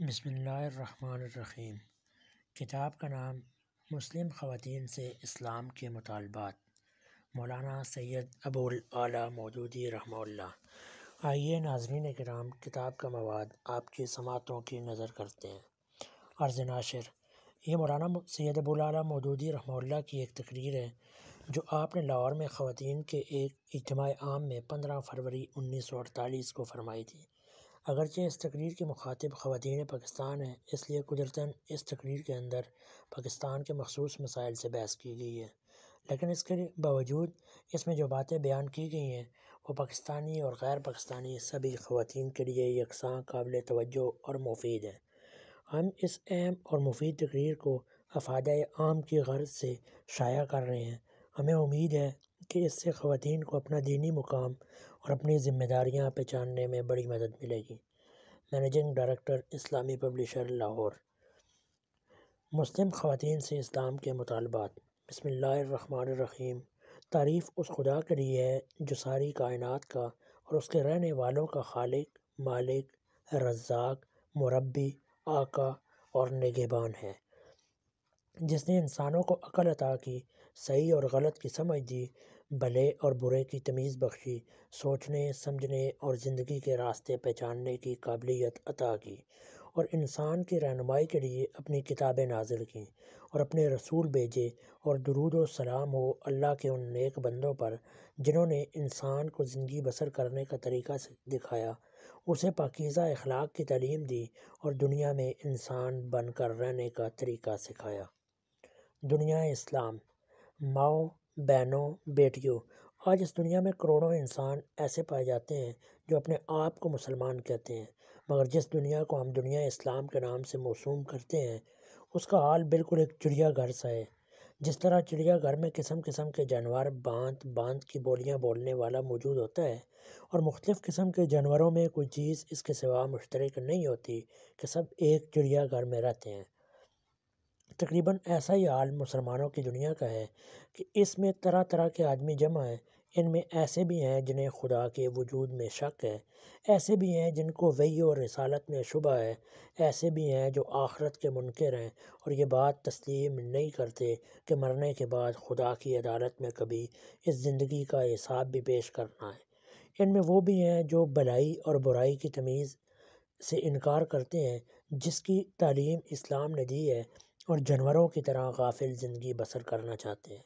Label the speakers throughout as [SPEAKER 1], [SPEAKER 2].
[SPEAKER 1] बसमीम किताब का नाम मुस्लिम ख़वान से इस्लाम के मुतालबात मौलाना सैयद अबुल आला मौजूदी रहमल्ला आइए नाजरीन कराम किताब का मवाद आपकी समातों की नज़र करते हैं अर्ज नाशिर ये मौलाना सैयद अबुल आला मौजूदी रहमल्ला की एक तकरीर है जो आपने लाहौर में ख़वान के एक इजमा आम में पंद्रह फरवरी उन्नीस सौ अड़तालीस को फरमाई थी अगरचे इस तकरीर के मुखातिब ख़वातीन पाकिस्तान हैं इसलिए कुदरता इस तकरीर के अंदर पाकिस्तान के मखसूस मसाइल से बहस की गई है लेकिन इसके बावजूद इसमें जो बातें बयान की गई हैं वो पाकिस्तानी और गैर पाकिस्तानी सभी खुतिन के लिए यकसा काबिल तोज्जो और मुफीद है हम इस अहम और मुफीद तकरीर को अफाद आम की गर्ज से शाया कर रहे हैं हमें उम्मीद है कि इससे ख़वातीन को अपना दीनी मुकाम और अपनी ज़िम्मेदारियाँ पहचानने में बड़ी मदद मिलेगी managing director Islami publisher Lahore मुस्लिम ख़वान से इस्लाम के मुतालबात बसमीम तारीफ़ उस खुदा के लिए है जो सारी कायनात का और उसके रहने वालों का खालिक मालिक रज्जाक मुरबी आका और निगहबान है जिसने इंसानों को अकल अता की सही और गलत की समझ दी भले और बुरे की तमीज़ बख्शी सोचने समझने और ज़िंदगी के रास्ते पहचानने की काबिलियत अता की और इंसान की रहनमाई के लिए अपनी किताबें नाजिल कीं और अपने रसूल भेजे और दरूद सलाम हो अल्लाह के उन नेक बंदों पर जिन्होंने इंसान को ज़िंदगी बसर करने का तरीका दिखाया उसे पाकिज़ा अखलाक की तलीम दी और दुनिया में इंसान बनकर रहने का तरीका सिखाया दुनिया इस्लाम माओ बहनों बेटियों आज इस दुनिया में करोड़ों इंसान ऐसे पाए जाते हैं जो अपने आप को मुसलमान कहते हैं मगर जिस दुनिया को हम दुनिया इस्लाम के नाम से मौसूम करते हैं उसका हाल बिल्कुल एक चिड़ियाघर सा है जिस तरह चिड़ियाघर में किस्म किस्म के जानवर बांध बांध की बोलियां बोलने वाला मौजूद होता है और मुख्तफ़ किस्म के जानवरों में कोई चीज़ इसके सिवा मुश्तरक नहीं होती कि सब एक चिड़ियाघर में रहते हैं तकरीबन ऐसा ही हाल मुसलमानों की दुनिया का है कि इसमें तरह तरह के आदमी जमा हैं इनमें ऐसे भी हैं जिन्हें खुदा के वजूद में शक है ऐसे भी हैं जिनको वही और रसालत में शुबा है ऐसे भी हैं जो आखरत के मुनकर हैं और ये बात तस्लीम नहीं करते कि मरने के बाद खुदा की अदालत में कभी इस ज़िंदगी का हिसाब भी पेश करना है इनमें वो भी हैं जो भलाई और बुराई की तमीज़ से इनकार करते हैं जिसकी तालीम इस्लाम ने दी है और जानवरों की तरह गाफिल ज़िंदगी बसर करना चाहते हैं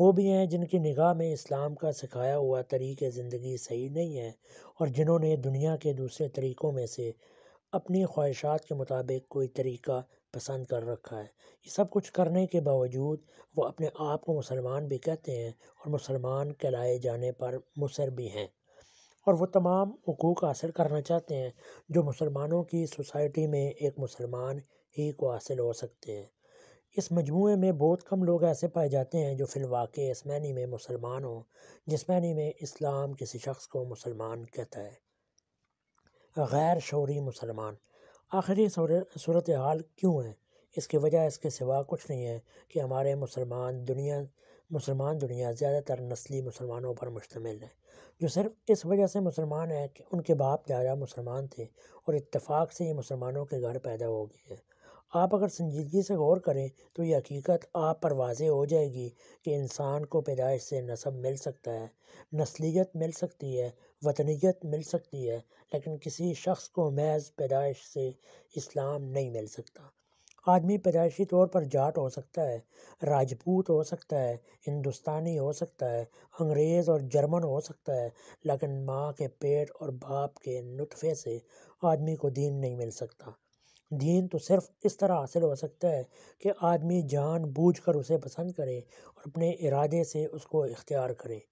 [SPEAKER 1] वो भी हैं जिनकी निगाह में इस्लाम का सिखाया हुआ तरीक़ ज़िंदगी सही नहीं है और जिन्होंने दुनिया के दूसरे तरीक़ों में से अपनी ख्वाहिशात के मुताबिक कोई तरीक़ा पसंद कर रखा है ये सब कुछ करने के बावजूद वो अपने आप को मुसलमान भी कहते हैं और मुसलमान कहलाए जाने पर मुसर भी हैं और वो तमाम हकूक़ हासिल करना चाहते हैं जो मुसलमानों की सोसाइटी में एक मुसलमान ही को हासिल हो सकते हैं इस मजमू में बहुत कम लोग ऐसे पाए जाते हैं जो फिलवाक़ इस मعنی में मुसलमान हों जिस में इस्लाम किसी शख्स को मुसलमान कहता है गैर शौरी मुसलमान आखिरी सूरत हाल क्यों है इसकी वजह इसके सिवा कुछ नहीं है कि हमारे मुसलमान दुनिया मुसलमान दुनिया ज़्यादातर नस्ली मुसलमानों पर मुश्तमिल है जो सिर्फ इस वजह से मुसलमान है कि उनके बाप दादा मुसलमान थे और इतफाक़ से ये मुसलमानों के घर पैदा हो गए हैं आप अगर संजीदगी से गौर करें तो ये हकीकत आप पर वाज हो जाएगी कि इंसान को पैदाइश से नसब मिल सकता है नस्लियत मिल सकती है वतनीत मिल सकती है लेकिन किसी शख्स को महज पैदाइश से इस्लाम नहीं मिल सकता आदमी पैदाइशी तौर पर जाट हो सकता है राजपूत हो सकता है हिंदुस्तानी हो सकता है अंग्रेज़ और जर्मन हो सकता है लेकिन माँ के पेट और बाप के नुतफ़े से आदमी को दीन नहीं मिल सकता दीन तो सिर्फ इस तरह हासिल हो सकता है कि आदमी जान बूझ कर उसे पसंद करे और अपने इरादे से उसको इख्तियार करे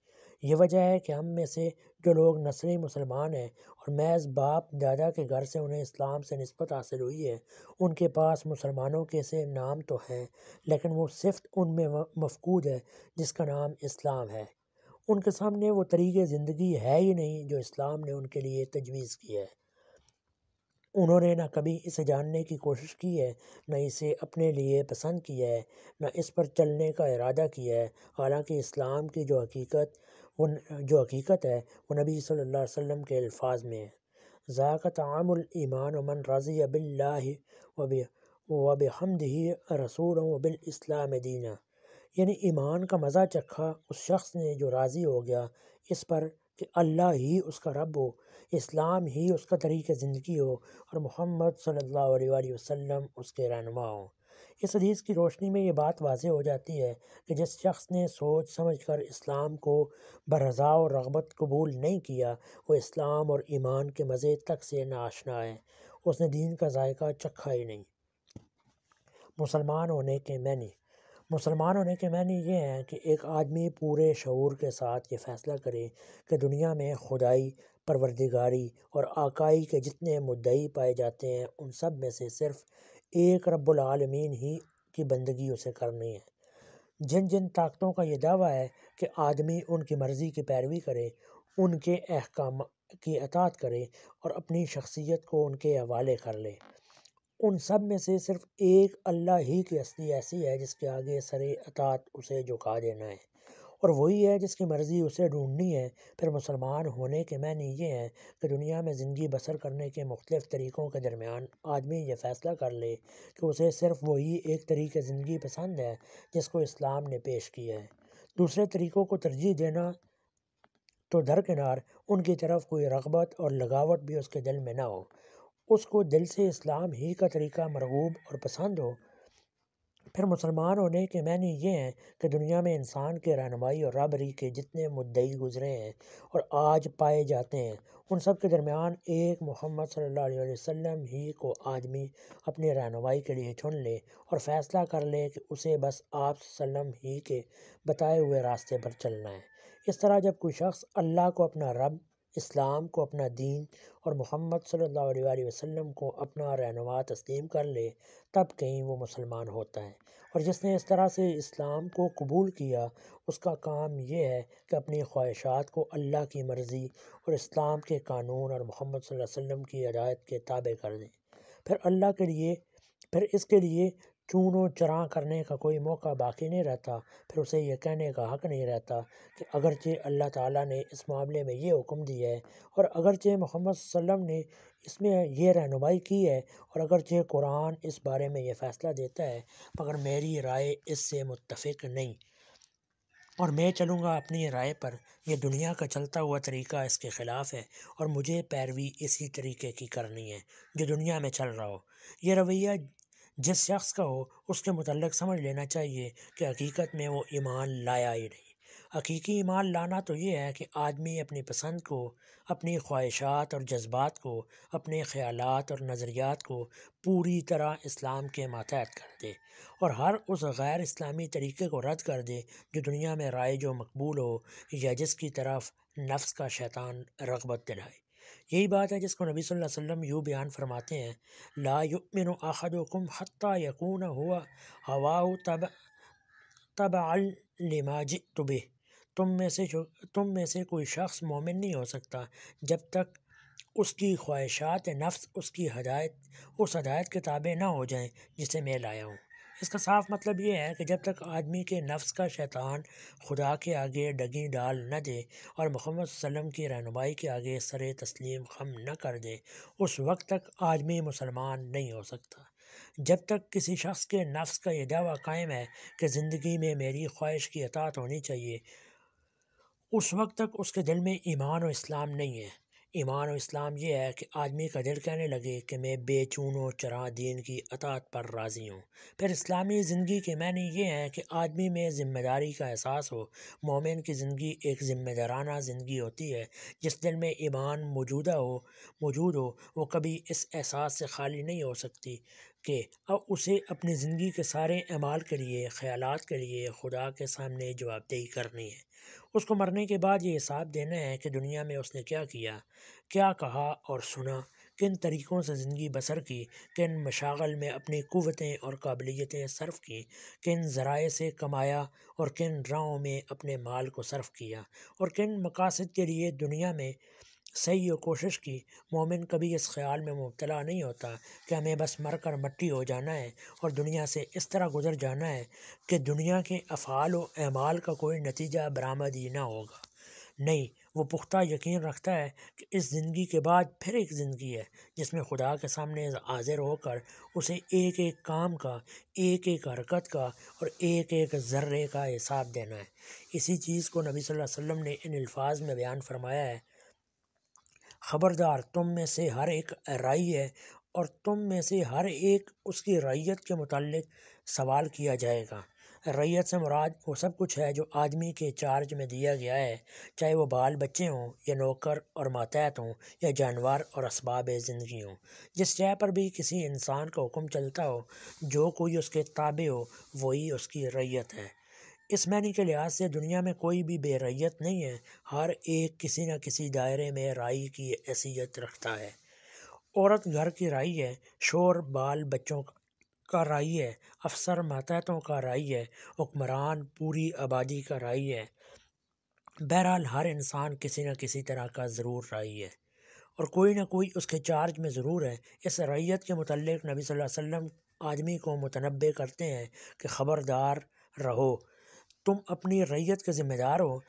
[SPEAKER 1] यह वजह है कि हम में से जो लोग नस्ली मुसलमान हैं और मैज़ बाप दादा के घर से उन्हें इस्लाम से नस्बत हासिल हुई है उनके पास मुसलमानों के से नाम तो हैं लेकिन वो सिर्फ उनमें मफकूद है जिसका नाम इस्लाम है उनके सामने वो तरीके ज़िंदगी है ही नहीं जो इस्लाम ने उनके लिए तजवीज़ किया है उन्होंने ना कभी इसे जानने की कोशिश की है न इसे अपने लिए पसंद किया है न इस पर चलने का इरादा किया है हालांकि इस्लाम की जो हकीकत उन जो हकीकत है वो नबी सल्लल्लाहु अलैहि वसल्लम के अल्फाज में है ज़ाक़त आमुलईमान मन रज़ी बिल्ला वब हमद ही रसूल बिल इस्लाम दीना यानी ईमान का मज़ा चखा उस शख्स ने जो राज़ी हो गया इस पर कि अल्लाह ही उसका रब हो इस्लाम ही उसका तरीक़ ज़िंदगी हो और मोहम्मद सल्ला वसम उसके रहनमा हों इस हदीस की रोशनी में ये बात वाज हो जाती है कि जिस शख्स ने सोच समझ कर इस्लाम को बरजा और रगबत कबूल नहीं किया वो इस्लाम और ईमान के मज़े तक से नाशना है उसने दीन का जायका चखा ही नहीं मुसलमान होने के मैंने मुसलमान होने के मैंने ये हैं कि एक आदमी पूरे शूर के साथ ये फ़ैसला करे कि दुनिया में खुदाई परवरदिगारी और आकाई के जितने मुद्दई पाए जाते हैं उन सब में से सिर्फ़ एक रबालमीन ही की बंदगी उसे करनी है जिन जिन ताकतों का ये दावा है कि आदमी उनकी मर्ज़ी की पैरवी करे उनके अहकाम की अतात करे और अपनी शख्सियत को उनके हवाले कर ले उन सब में से सिर्फ एक अल्लाह ही की हस्ती ऐसी है जिसके आगे सरे अतात उसे झुका देना है और वही है जिसकी मर्ज़ी उसे ढूंढनी है फिर मुसलमान होने के मैंने ये हैं कि दुनिया में ज़िंदगी बसर करने के मुख्तफ तरीक़ों के दरमियान आदमी ये फ़ैसला कर ले कि उसे सिर्फ़ वही एक तरीके ज़िंदगी पसंद है जिसको इस्लाम ने पेश किया है दूसरे तरीक़ों को तरजीह देना तो दरकिनार उनकी तरफ कोई रगबत और लगावट भी उसके दिल में ना हो उसको दिल से इस्लाम ही का तरीका मरगूब और पसंद हो फिर मुसलमान होने के मैंने ये हैं कि दुनिया में इंसान के रहनमाई और रबरी के जितने मुद्दई गुजरे हैं और आज पाए जाते हैं उन सब के दरमियान एक मोहम्मद सल्लल्लाहु अलैहि वसल्लम ही को आदमी अपने रहनमाई के लिए चुन ले और फ़ैसला कर ले कि उसे बस आप सल्लम ही के बताए हुए रास्ते पर चलना है इस तरह जब कोई शख्स अल्लाह को अपना रब इस्लाम को अपना दीन और मोहम्मद सल्ला वसम को अपना रहनुमा तस्लीम कर ले तब कहीं वो मुसलमान होता है और जिसने इस तरह से इस्लाम को कबूल किया उसका काम यह है कि अपनी ख्वाहिशात को अल्लाह की मर्ज़ी और इस्लाम के कानून और मोहम्मद वसल्लम की हदायत के ताबे कर दें फिर अल्लाह के लिए फिर इसके लिए चूनों चरा करने का कोई मौका बाकी नहीं रहता फिर उसे यह कहने का हक नहीं रहता कि अगरचे अल्लाह ताला ने इस मामले में ये हुक्म दिया है और अगरचे मोहम्मद सल्लम ने इसमें यह रहनुमाई की है और अगरचे कुरान इस बारे में यह फ़ैसला देता है मगर मेरी राय इससे मुतफ़ नहीं और मैं चलूँगा अपनी राय पर यह दुनिया का चलता हुआ तरीका इसके ख़िलाफ़ है और मुझे पैरवी इसी तरीके की करनी है जो दुनिया में चल रहा हो यह रवैया जिस शख्स का हो उसके मतलब समझ लेना चाहिए कि हकीकत में वो ईमान लाया ही नहीं हकीकी ईमान लाना तो ये है कि आदमी अपनी पसंद को अपनी ख्वाहिशात और जज्बात को अपने ख्याल और नज़रियात को पूरी तरह इस्लाम के मातहत कर दे और हर उस गैर इस्लामी तरीके को रद्द कर दे जो दुनिया में राय व मकबूल हो या जिसकी तरफ नफ्स का शैतान रगबत दिलाए यही बात है जिसको नबी सल्लल्लाहु अलैहि वसल्लम यूँ बयान फरमाते हैं ला युमिन अहदुकुम हत्ता यकून हुआ हवाओ तब तब अलमाज तुबे तुम में से जो तुम में से कोई शख्स मोमिन नहीं हो सकता जब तक उसकी ख्वाहिशात नफ्स उसकी हदायत उस हदायत के ताबे ना हो जाएं जिसे मैं लाया हूँ इसका साफ मतलब ये है कि जब तक आदमी के नफ्स का शैतान खुदा के आगे डगी डाल न दे और मोहम्मद सल्लम की रहनुमाई के आगे सर तस्लीम खम न कर दे उस वक्त तक आदमी मुसलमान नहीं हो सकता जब तक किसी शख्स के नफ्स का यह दावा कायम है कि ज़िंदगी में मेरी ख्वाहिश की अतात होनी चाहिए उस वक्त तक उसके दिल में ईमान और इस्लाम नहीं है ईमान और इस्लाम ये है कि आदमी का दिल कहने लगे कि मैं बेचून और चरा दीन की अतात पर राज़ी हूँ फिर इस्लामी ज़िंदगी के मैंने ये हैं कि आदमी में ज़िम्मेदारी का एहसास हो मोमिन की ज़िंदगी एक ज़िम्मेदाराना ज़िंदगी होती है जिस दिल में ईमान मौजूदा हो मौजूद हो वो कभी इस एहसास से खाली नहीं हो सकती कि अब उसे अपनी ज़िंदगी के सारे अमाल के लिए ख्याल के लिए खुदा के सामने जवाबदेही करनी है उसको मरने के बाद ये हिसाब देना है कि दुनिया में उसने क्या किया क्या कहा और सुना किन तरीक़ों से ज़िंदगी बसर की किन मशागल में अपनी कुतें और काबिलियतें सर्फ़ की किन ज़राए से कमाया और किन राहों में अपने माल को सर्फ़ किया और किन मकासद के लिए दुनिया में सही और कोशिश की मोमिन कभी इस ख्याल में मुबतला नहीं होता कि हमें बस मर कर मट्टी हो जाना है और दुनिया से इस तरह गुजर जाना है कि दुनिया के अफ़ाल व अमाल का कोई नतीजा बरामद ही ना होगा नहीं वो पुख्ता यकीन रखता है कि इस ज़िंदगी के बाद फिर एक ज़िंदगी है जिसमें खुदा के सामने हाजिर होकर उसे एक एक काम का एक एक हरकत का और एक एक ज़र्रे का हिसाब देना है इसी चीज़ को नबी सल्लल्लाहु अलैहि वसल्लम ने इन अल्फाज में बयान फरमाया है खबरदार तुम में से हर एक राई है और तुम में से हर एक उसकी रैयत के मतलब सवाल किया जाएगा रैयत से मुराद वो सब कुछ है जो आदमी के चार्ज में दिया गया है चाहे वो बाल बच्चे हों या नौकर और मातहत हों या जानवर और इसबाब ज़िंदगी हों जिस जगह पर भी किसी इंसान का हुक्म चलता हो जो कोई उसके ताबे हो वही उसकी रैयत है इस मैनी के लिहाज से दुनिया में कोई भी बेरैत नहीं है हर एक किसी न किसी दायरे में राई की हैसियत रखता है औरत घर की राई है शोर बाल बच्चों का राई है अफसर मातहतों का राई है हुक्मरान पूरी आबादी का राई है बहरहाल हर इंसान किसी न किसी तरह का ज़रूर राई है और कोई ना कोई उसके चार्ज में ज़रूर है इस रैत के मतलब नबी वसल्लम आदमी को मुतनबे करते हैं कि ख़बरदार रहो तुम अपनी रैयत के ज़िम्मेदार हो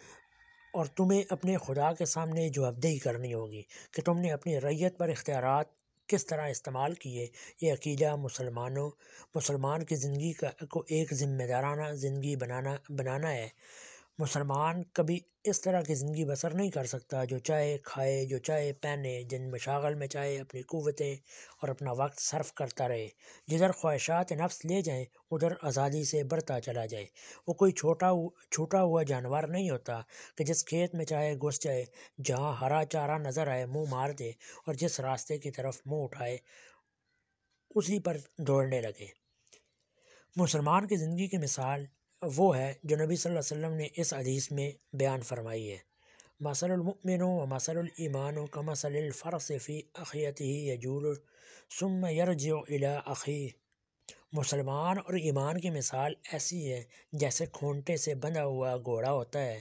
[SPEAKER 1] और तुम्हें अपने खुदा के सामने जवाबदेही करनी होगी कि तुमने अपनी रैयत पर इख्तियार किस तरह इस्तेमाल किए ये अकीदा मुसलमानों मुसलमान की ज़िंदगी का को एक ज़िम्मेदाराना ज़िंदगी बनाना बनाना है मुसलमान कभी इस तरह की ज़िंदगी बसर नहीं कर सकता जो चाहे खाए जो चाहे पहने जिन मशागल में चाहे अपनी कुतें और अपना वक्त सर्फ करता रहे जिधर ख्वाहिशात नफ्स ले जाएं उधर आज़ादी से बढ़ता चला जाए वो कोई छोटा छूटा हुआ जानवर नहीं होता कि जिस खेत में चाहे घुस जाए जहाँ हरा चारा नज़र आए मुँह मार दे और जिस रास्ते की तरफ मुँह उठाए उसी पर दौड़ने लगे मुसलमान की ज़िंदगी की मिसाल वो है जो नबी सल्लल्लाहु अलैहि वसल्लम ने इस अदीस में बयान फरमाई है मसलमिन व मसलमान का मसलफ़रसफ़ी अखियत ही यजूल सुम यरज अला अखी मुसलमान और ईमान की मिसाल ऐसी है जैसे खूंटे से बंधा हुआ घोड़ा होता है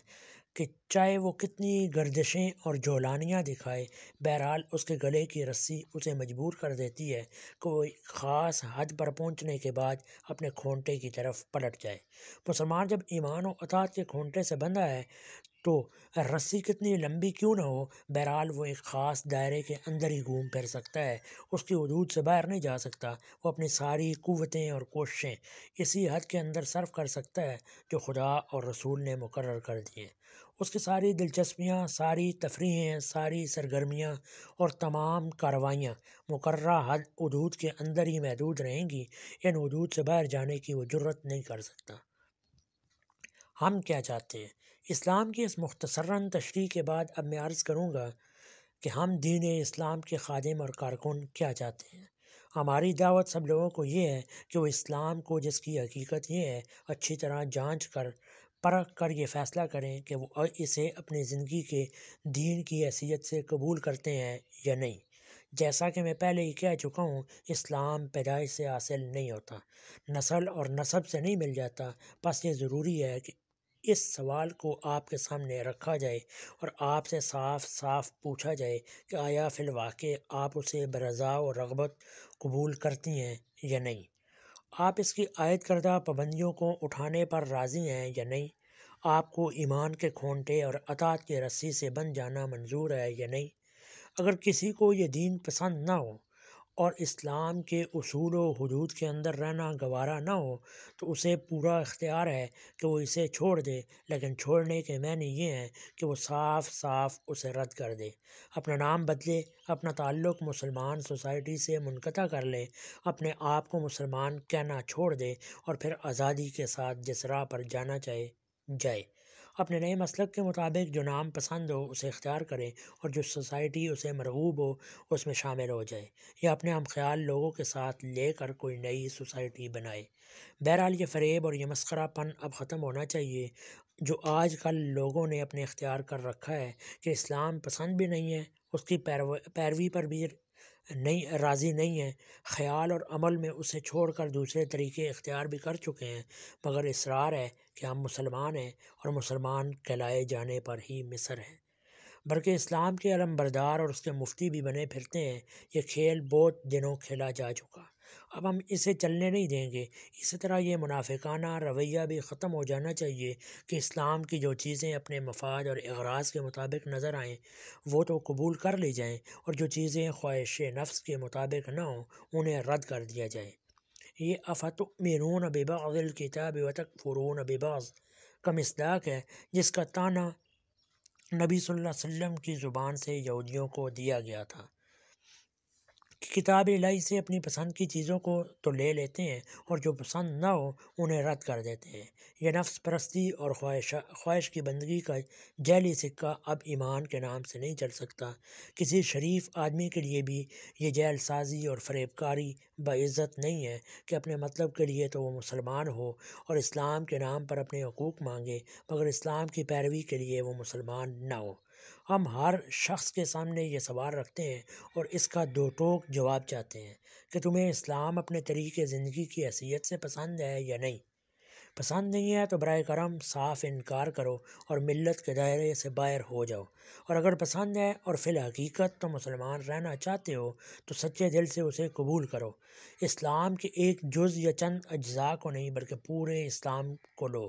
[SPEAKER 1] कि चाहे वो कितनी गर्दिशें और जोलानियाँ दिखाए बहरहाल उसके गले की रस्सी उसे मजबूर कर देती है कोई ख़ास हद पर पहुँचने के बाद अपने खोंटे की तरफ पलट जाए मुसलमान जब ईमान और अतात के खोंटे से बंधा है तो रस्सी कितनी लंबी क्यों ना हो बहरहाल वो एक ख़ास दायरे के अंदर ही घूम फिर सकता है उसकी हदूद से बाहर नहीं जा सकता वो अपनी सारी कुतें और कोशिशें इसी हद के अंदर सर्व कर सकता है जो खुदा और रसूल ने मुकर कर दिए उसकी सारी दिलचस्पियाँ सारी तफरीहें सारी सरगर्मियाँ और तमाम कार्रवाइयाँ मुकर हद हदूद के अंदर ही महदूद रहेंगी इन हदूद से बाहर जाने की वो जरूरत नहीं कर सकता हम क्या चाहते हैं इस्लाम की इस मुख्तसरा तशरी के बाद अब मैं अर्ज़ करूँगा कि हम दीन इस्लाम के खादम और कारकुन क्या चाहते हैं हमारी दावत सब लोगों को ये है कि वह इस्लाम को जिसकी हकीकत ये है अच्छी तरह जांच कर परख कर ये फ़ैसला करें कि वो इसे अपनी ज़िंदगी के दीन की हैसियत से कबूल करते हैं या नहीं जैसा कि मैं पहले ही कह चुका हूँ इस्लाम पैदाइश से हासिल नहीं होता नस्ल और नसब से नहीं मिल जाता बस ये ज़रूरी है कि इस सवाल को आपके सामने रखा जाए और आपसे साफ साफ पूछा जाए कि आया वाक़ आप उसे बरज़ा और रगबत कबूल करती हैं या नहीं आप इसकी आयद करदा पाबंदियों को उठाने पर राज़ी हैं या नहीं आपको ईमान के खोंटे और अतात की रस्सी से बन जाना मंजूर है या नहीं अगर किसी को ये दीन पसंद ना हो और इस्लाम के असूल व हदूद के अंदर रहना गवारा ना हो तो उसे पूरा अख्तियार है कि वो इसे छोड़ दे लेकिन छोड़ने के मैंने ये हैं कि वो साफ साफ उसे रद्द कर दे अपना नाम बदले अपना ताल्लुक़ मुसलमान सोसाइटी से मुनक़ा कर ले अपने आप को मुसलमान कहना छोड़ दे और फिर आज़ादी के साथ जिस राह पर जाना चाहे जाए अपने नए मसलक के मुताबिक जो नाम पसंद हो उसे इख्तियार करें और जो सोसाइटी उसे मरगूब हो उसमें शामिल हो जाए या अपने हम ख्याल लोगों के साथ लेकर कोई नई सोसाइटी बनाए बहरहाल ये फ़रेब और ये मस्करापन अब ख़त्म होना चाहिए जो आज कल लोगों ने अपने इख्तियार कर रखा है कि इस्लाम पसंद भी नहीं है उसकी पैरवी पर भी नहीं राज़ी नहीं है ख़्याल और अमल में उसे छोड़ कर दूसरे तरीके इख्तियार भी कर चुके हैं मगर इसरार है कि हम मुसलमान हैं और मुसलमान कहलाए जाने पर ही मिसर हैं बल्कि इस्लाम के अलमबरदार और उसके मुफ्ती भी बने फिरते हैं ये खेल बहुत दिनों खेला जा चुका अब हम इसे चलने नहीं देंगे इसी तरह ये मुनाफिकाना रवैया भी ख़त्म हो जाना चाहिए कि इस्लाम की जो चीज़ें अपने मफाद और अगराज के मुताबिक नज़र आएँ वो तो कबूल कर ली जाएँ और जो चीज़ें ख्वाहिश नफ्स के मुताबिक ना हों उन्हें रद्द कर दिया जाए ये मेरून बेबाज़िल किताब वतक फ़ुरून बेबाज का मसदाक है जिसका ताना नबी सल्लल्लाहु अलैहि वसल्लम की ज़ुबान से यहूदियों को दिया गया था किताबी लय से अपनी पसंद की चीज़ों को तो ले लेते हैं और जो पसंद ना हो उन्हें रद्द कर देते हैं यह नफ्स परस्ती और ख्वाहिश ख्वाहिश की बंदगी का जैली सिक्का अब ईमान के नाम से नहीं चल सकता किसी शरीफ आदमी के लिए भी ये जैल साजी और फरेबकारी बज्ज़त नहीं है कि अपने मतलब के लिए तो वो मुसलमान हो और इस्लाम के नाम पर अपने हकूक़ मांगे मगर इस्लाम की पैरवी के लिए वो मुसलमान ना हो हम हर शख्स के सामने ये सवाल रखते हैं और इसका दो टोक जवाब चाहते हैं कि तुम्हें इस्लाम अपने तरीके ज़िंदगी की हैसियत से पसंद है या नहीं पसंद नहीं है तो बर करम साफ इनकार करो और मिलत के दायरे से बाहर हो जाओ और अगर पसंद है और फिल हकीकत तो मुसलमान रहना चाहते हो तो सच्चे दिल से उसे कबूल करो इस्लाम के एक जुज़ या चंद अज्जा को नहीं बल्कि पूरे इस्लाम को लो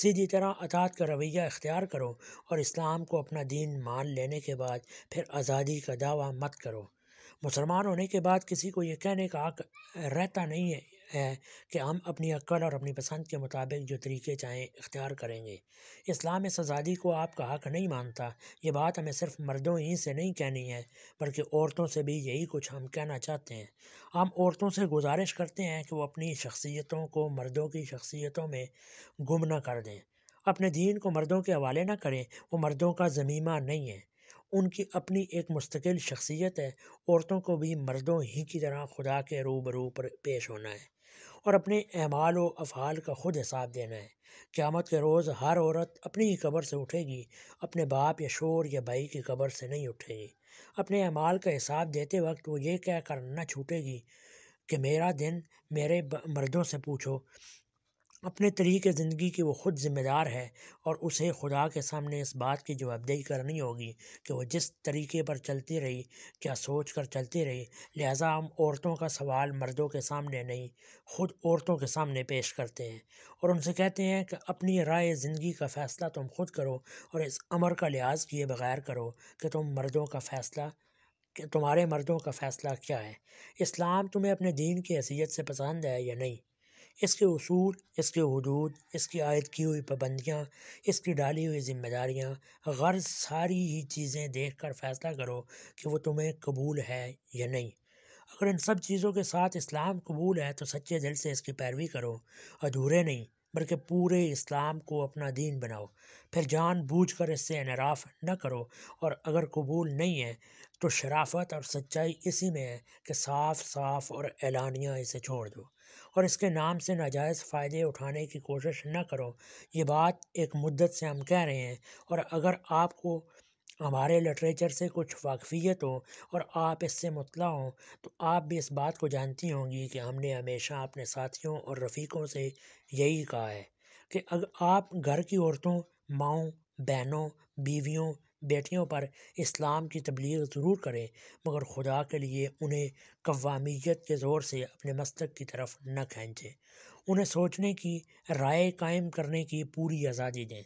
[SPEAKER 1] सीधी तरह अतात का रवैया इख्तियार करो और इस्लाम को अपना दीन मान लेने के बाद फिर आज़ादी का दावा मत करो मुसलमान होने के बाद किसी को ये कहने का हक रहता नहीं है है कि हम अपनी अक्ल और अपनी पसंद के मुताबिक जो तरीके चाहें इख्तियार करेंगे इस्लाम इस आज़ादी को आपका हक नहीं मानता ये बात हमें सिर्फ मर्दों ही से नहीं कहनी है बल्कि औरतों से भी यही कुछ हम कहना चाहते हैं हम औरतों से गुजारिश करते हैं कि वो अपनी शख्सियतों को मर्दों की शख्सियतों में गुम ना कर दें अपने दीन को मर्दों के हवाले ना करें वो मर्दों का ज़मीमा नहीं है उनकी अपनी एक मुस्तकिल शख्सियत है औरतों को भी मर्दों ही की तरह खुदा के रूबरू पर पेश होना है और अपने अमाल व अफ़ाल का ख़ुद हिसाब देना है क़्यामत के रोज़ हर औरत अपनी ही कबर से उठेगी अपने बाप या शोर या भाई की कबर से नहीं उठेगी अपने अमाल का हिसाब देते वक्त वो ये कह कर न छूटेगी कि मेरा दिन मेरे मर्दों से पूछो अपने तरीके ज़िंदगी की वो ख़ुद ज़िम्मेदार है और उसे खुदा के सामने इस बात की जवाबदेही करनी होगी कि वो जिस तरीके पर चलती रही क्या सोच कर चलती रही लिहाजा हम औरतों का सवाल मर्दों के सामने नहीं ख़ुद औरतों के सामने पेश करते हैं और उनसे कहते हैं कि अपनी राय ज़िंदगी का फ़ैसला तुम खुद करो और इस अमर का लिहाज किए बगैर करो कि तुम मर्दों का फ़ैसला तुम्हारे मर्दों का फ़ैसला क्या है इस्लाम तुम्हें अपने दीन की हैसियत से पसंद है या नहीं इसके असूल इसके हदूद इसकी आयद की हुई पाबंदियाँ इसकी डाली हुई ज़िम्मेदारियाँ गर्ज सारी ही चीज़ें देख कर फ़ैसला करो कि वह तुम्हें कबूल है या नहीं अगर इन सब चीज़ों के साथ इस्लाम कबूल है तो सच्चे दिल से इसकी पैरवी करो अधूरे नहीं बल्कि पूरे इस्लाम को अपना दीन बनाओ फिर जान बूझ कर इससे इनराफ न करो और अगर कबूल नहीं है तो शराफत और सच्चाई इसी में है कि साफ साफ और एलानिया इसे छोड़ दो और इसके नाम से नाजायज़ फ़ायदे उठाने की कोशिश न करो ये बात एक मुद्दत से हम कह रहे हैं और अगर आपको हमारे लिटरेचर से कुछ वाकफियत हो और आप इससे मुतला हों तो आप भी इस बात को जानती होंगी कि हमने हमेशा अपने साथियों और रफ़ीकों से यही कहा है कि अगर आप घर की औरतों माओ बहनों बीवियों बेटियों पर इस्लाम की तबलीग ज़रूर करें मगर खुदा के लिए उन्हें कवामीत के ज़ोर से अपने मस्तक की तरफ न खींचें उन्हें सोचने की राय कायम करने की पूरी आज़ादी दें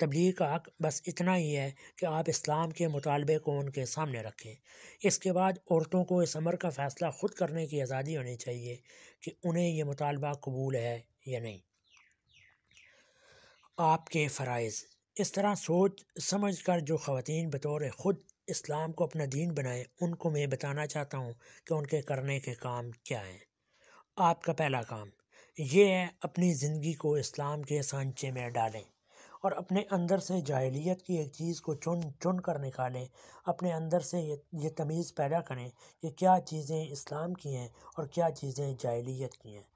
[SPEAKER 1] तबलीग का हक बस इतना ही है कि आप इस्लाम के मुतालबे को उनके सामने रखें इसके बाद औरतों को इस अमर का फ़ैसला ख़ुद करने की आज़ादी होनी चाहिए कि उन्हें यह मुतालबा कबूल है या नहीं आपके फ़रज़ इस तरह सोच समझ कर जो ख़वान बतौर ख़ुद इस्लाम को अपना दीन बनाएं उनको मैं बताना चाहता हूँ कि उनके करने के काम क्या हैं आपका पहला काम ये है अपनी ज़िंदगी को इस्लाम के सांचे में डालें और अपने अंदर से जाहलीत की एक चीज़ को चुन चुन कर निकालें अपने अंदर से ये ये तमीज़ पैदा करें कि क्या चीज़ें इस्लाम की हैं और क्या चीज़ें जाहलीत की हैं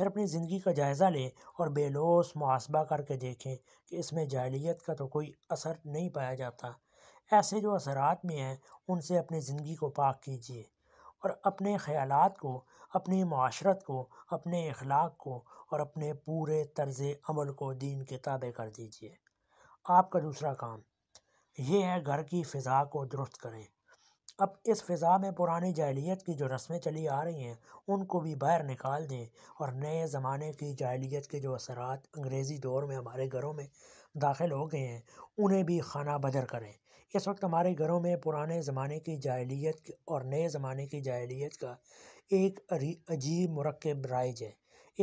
[SPEAKER 1] फिर अपनी ज़िंदगी का जायज़ा लें और बेलोस मुहासबा करके देखें कि इसमें जाहलीत का तो कोई असर नहीं पाया जाता ऐसे जो असरात में हैं उनसे अपनी ज़िंदगी को पाक कीजिए और अपने ख़्याल को अपनी माशरत को अपने अखलाक को और अपने पूरे तर्ज़ अमल को दीन के ताबे कर दीजिए आपका दूसरा काम यह है घर की फ़िज़ा को दुरुस्त करें अब इस फ़िज़ा में पुरानी जाहलीत की जो रस्में चली आ रही हैं उनको भी बाहर निकाल दें और नए ज़माने की जाहलीत के जो असरात अंग्रेज़ी दौर में हमारे घरों में दाखिल हो गए हैं उन्हें भी खाना बदर करें इस वक्त हमारे घरों में पुराने ज़माने की जाहलीत और नए ज़माने की जाहलीत का एक अजीब मरकब राइज है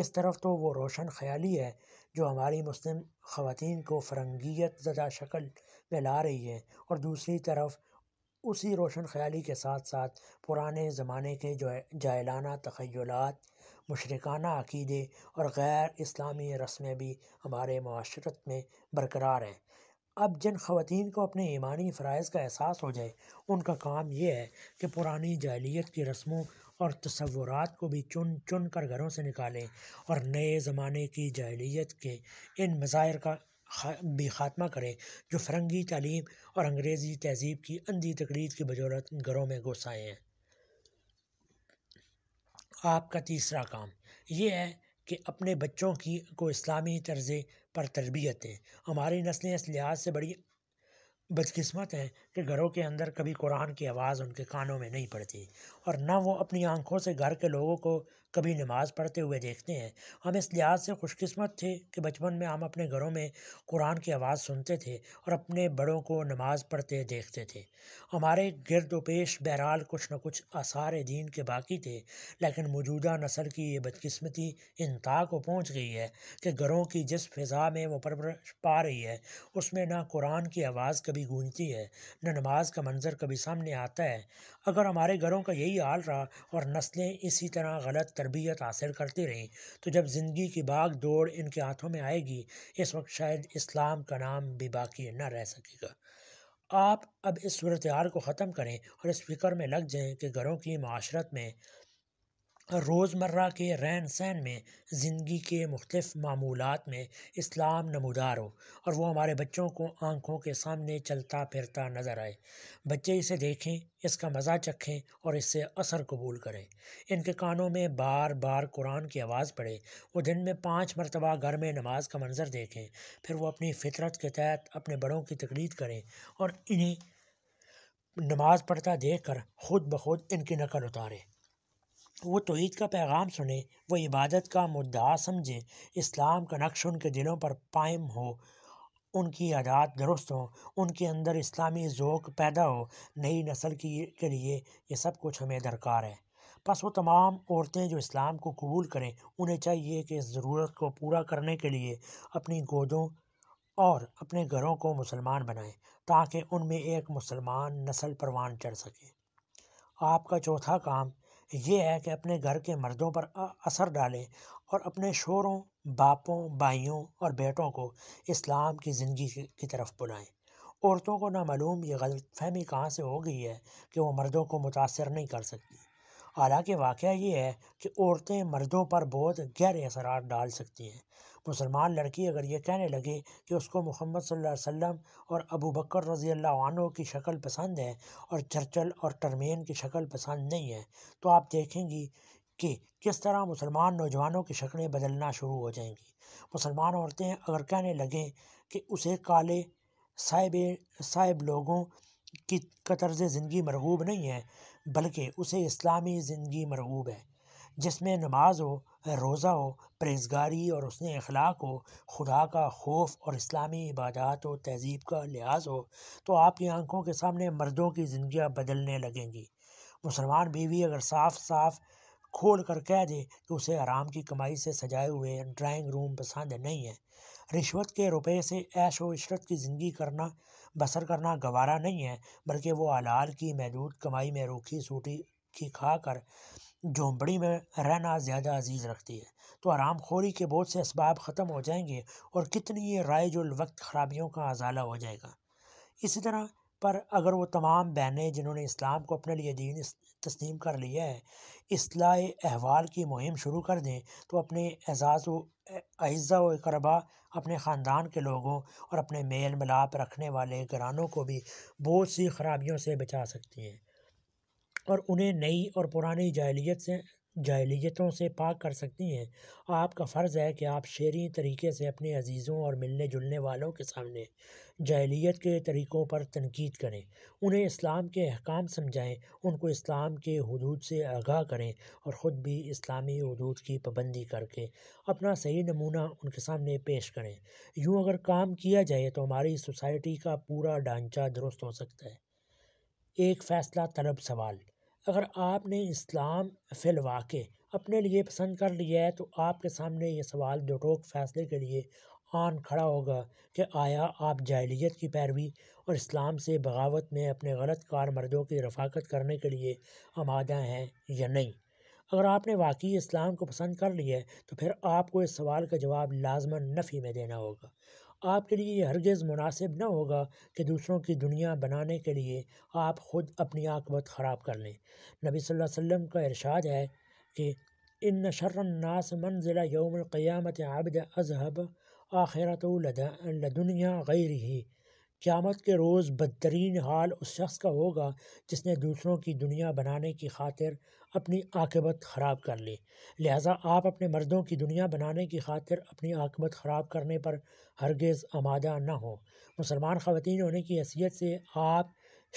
[SPEAKER 1] इस तरफ तो वो रोशन ख्याली है जो हमारी मुस्लिम ख़वान को फरंगीत ज़दा शक्ल में ला रही है और दूसरी तरफ उसी रोशन ख्याली के साथ साथ पुराने ज़माने के जो जायलाना तखयलात मशरकाना अकीदे और गैर इस्लामी रस्में भी हमारे माशरत में बरकरार हैं अब जिन ख़वान को अपने ईमानी फ़रज़ का एहसास हो जाए उनका काम यह है कि पुरानी जाहलीत की रस्मों और तस्वुरात को भी चुन चुन कर घरों से निकालें और नए ज़माने की जाहलीत के इन मज़ाहिर का भी खात्मा करें जो फरंगी तालीम और अंग्रेज़ी तहजीब की अंधी तकरीर की बदौलत घरों में घुस आए हैं आपका तीसरा काम ये है कि अपने बच्चों की को इस्लामी तर्ज पर तरबियत दें हमारी नस्लें इस लिहाज से बड़ी बदकस्मत हैं कि घरों के अंदर कभी कुरान की आवाज़ उनके कानों में नहीं पड़ती और ना वो अपनी आंखों से घर के लोगों को कभी नमाज़ पढ़ते हुए देखते हैं हम इस लिहाज से खुशकस्मत थे कि बचपन में हम अपने घरों में कुरान की आवाज़ सुनते थे और अपने बड़ों को नमाज़ पढ़ते देखते थे हमारे गिरद पेश बहरहाल कुछ न कुछ आसार दीन के बाकी थे लेकिन मौजूदा नसल की ये बदकस्मती इनता को पहुँच गई है कि घरों की जिस फ़िज़ा में वो परवरश पा रही है उसमें ना कुरान की आवाज़ कभी गूंजती है न नमाज का मंजर कभी सामने आता है अगर हमारे घरों का यही हाल रहा और नस्लें इसी तरह गलत तरह तरबियत हासिल करते रहें तो जब ज़िंदगी की भाग दौड़ इनके हाथों में आएगी इस वक्त शायद इस्लाम का नाम भी बाकी न रह सकेगा आप अब इस सूरत हाल को ख़त्म करें और इस फिक्र में लग जाएं कि घरों की माशरत में रोज़मर्रा के रहन सहन में ज़िंदगी के मुख्तफ मामूलत में इस्लाम नमदार हो और वह हमारे बच्चों को आँखों के सामने चलता फिरता नज़र आए बच्चे इसे देखें इसका मज़ा चखें और इससे असर कबूल करें इनके कानों में बार बार कुरान की आवाज़ पड़े वो दिन में पाँच मरतबा घर में नमाज का मंजर देखें फिर वह अपनी फितरत के तहत अपने बड़ों की तकलीद करें और इन्हें नमाज़ पढ़ता देख कर ख़ुद ब खुद इनकी नकल उतारें वो तोहद का पैगाम सुने वो इबादत का मुद्दा समझें इस्लाम का नक्श उनके दिलों पर पायम हो उनकी आदात दुरुस्त हो उनके अंदर इस्लामी जोक पैदा हो नई नस्ल की के लिए ये सब कुछ हमें दरकार है बस वो तमाम औरतें जो इस्लाम को कबूल करें उन्हें चाहिए कि इस ज़रूरत को पूरा करने के लिए अपनी गोदों और अपने घरों को मुसलमान बनाएं ताकि उनमें एक मुसलमान नस्ल परवान चढ़ सके आपका चौथा काम ये है कि अपने घर के मर्दों पर असर डालें और अपने शोरों बापों भाइयों और बेटों को इस्लाम की ज़िंदगी की तरफ बुलाएं औरतों को नामालूम ये गलत फहमी कहाँ से हो गई है कि वो मर्दों को मुतासर नहीं कर सकती हालाँकि वाक़ ये है कि औरतें मर्दों पर बहुत गहरे असरार डाल सकती हैं मुसलमान लड़की अगर ये कहने लगे कि उसको मोहम्मद सल्लल्लाहु वसल्लम और अबू बकर रज़ी अल्लाह की शक्ल पसंद है और चर्चल और टर्मेन की शक्ल पसंद नहीं है तो आप देखेंगी कि किस तरह मुसलमान नौजवानों की शक्लें बदलना शुरू हो जाएंगी मुसलमान औरतें अगर कहने लगें कि उसे काले साहिब साहिब लोगों की कतर्ज़ तर्ज ज़िंदगी मरगूब नहीं है बल्कि उसे इस्लामी ज़िंदगी मरगूब है जिसमें नमाज हो रोज़ा हो परहेजगारी और उसने अखलाक हो खुदा का खौफ और इस्लामी इबादत हो तहज़ीब का लिहाज हो तो आपकी आंखों के सामने मर्दों की ज़िंदगी बदलने लगेंगी मुसलमान बीवी अगर साफ साफ खोल कर कह दे कि उसे आराम की कमाई से सजाए हुए ड्राइंग रूम पसंद नहीं है रिश्वत के रुपए से ऐश व इशरत की ज़िंदगी करना बसर करना गवारा नहीं है बल्कि वो हलाल की महदूद कमाई में रूखी सूटी की खा कर झोंपड़ी में रहना ज़्यादा अजीज़ रखती है तो आराम खोरी के बहुत से इसबाब ख़त्म हो जाएंगे और कितनी ये जो वक्त खराबियों का अजाला हो जाएगा इसी तरह पर अगर वो तमाम बहनें जिन्होंने इस्लाम को अपने लिए दीन तस्लीम कर लिया है असलाह अहवाल की मुहिम शुरू कर दें तो अपने एजाज़ अज्ज़ा व करबा अपने ख़ानदान के लोगों और अपने मेल मिलाप रखने वाले घरानों को भी बहुत सी खराबियों से बचा सकती हैं और उन्हें नई और पुरानी जाहलीत से जाहलीतों से पाक कर सकती हैं आपका फ़र्ज़ है कि आप शेरी तरीके से अपने अज़ीज़ों और मिलने जुलने वालों के सामने जाहलीत के तरीक़ों पर तनकीद करें उन्हें इस्लाम के अहकाम समझाएँ उनको इस्लाम के हदूद से आगाह करें और ख़ुद भी इस्लामी हदूद की पाबंदी करके अपना सही नमूना उनके सामने पेश करें यूँ अगर काम किया जाए तो हमारी सोसाइटी का पूरा ढांचा दुरुस्त हो सकता है एक फ़ैसला तलब सवाल अगर आपने इस्लाम के अपने लिए पसंद कर लिया है तो आपके सामने ये सवाल दो टोक फ़ैसले के लिए आन खड़ा होगा कि आया आप जाहलीत की पैरवी और इस्लाम से बगावत में अपने गलत कार मर्दों की रफाकत करने के लिए आमादा हैं या नहीं अगर आपने वाकई इस्लाम को पसंद कर लिया है तो फिर आपको इस सवाल का जवाब लाजमन नफ़ी में देना होगा आपके लिए ये हरगिज़ मुनासिब न होगा कि दूसरों की दुनिया बनाने के लिए आप ख़ुद अपनी आकबत ख़राब कर लें नबी सल्लल्लाहु अलैहि वसल्लम का इरशाद है कि इन शर्रन्नास मंजिला यौमक़ियामत आबद अजहब आखिरत लदुनिया गैर ही क़्यामत के रोज़ बदतरीन हाल उस शख्स का होगा जिसने दूसरों की दुनिया बनाने की खातिर अपनी आकबत ख़राब कर ली लिहाजा आप अपने मर्दों की दुनिया बनाने की खातिर अपनी आकबत ख़राब करने पर हरगेज आमादा ना हो मुसलमान ख़वान होने की हैसियत से आप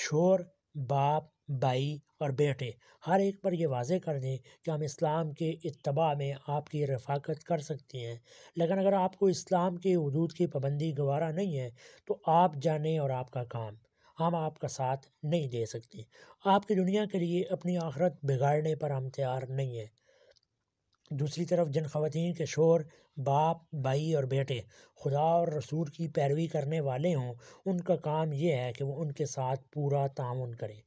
[SPEAKER 1] शोर बाप भाई और बेटे हर एक पर यह वाजे कर दें कि हम इस्लाम के इतबा में आपकी रफाकत कर सकते हैं लेकिन अगर आपको इस्लाम के हदूद की पाबंदी गवारा नहीं है तो आप जाने और आपका काम हम आपका साथ नहीं दे सकते आपकी दुनिया के लिए अपनी आखरत बिगाड़ने पर हम तैयार नहीं हैं दूसरी तरफ जिन खवतिन के शोर बाप भाई और बेटे खुदा और रसूल की पैरवी करने वाले हों उनका काम यह है कि वो उनके साथ पूरा ताउन करें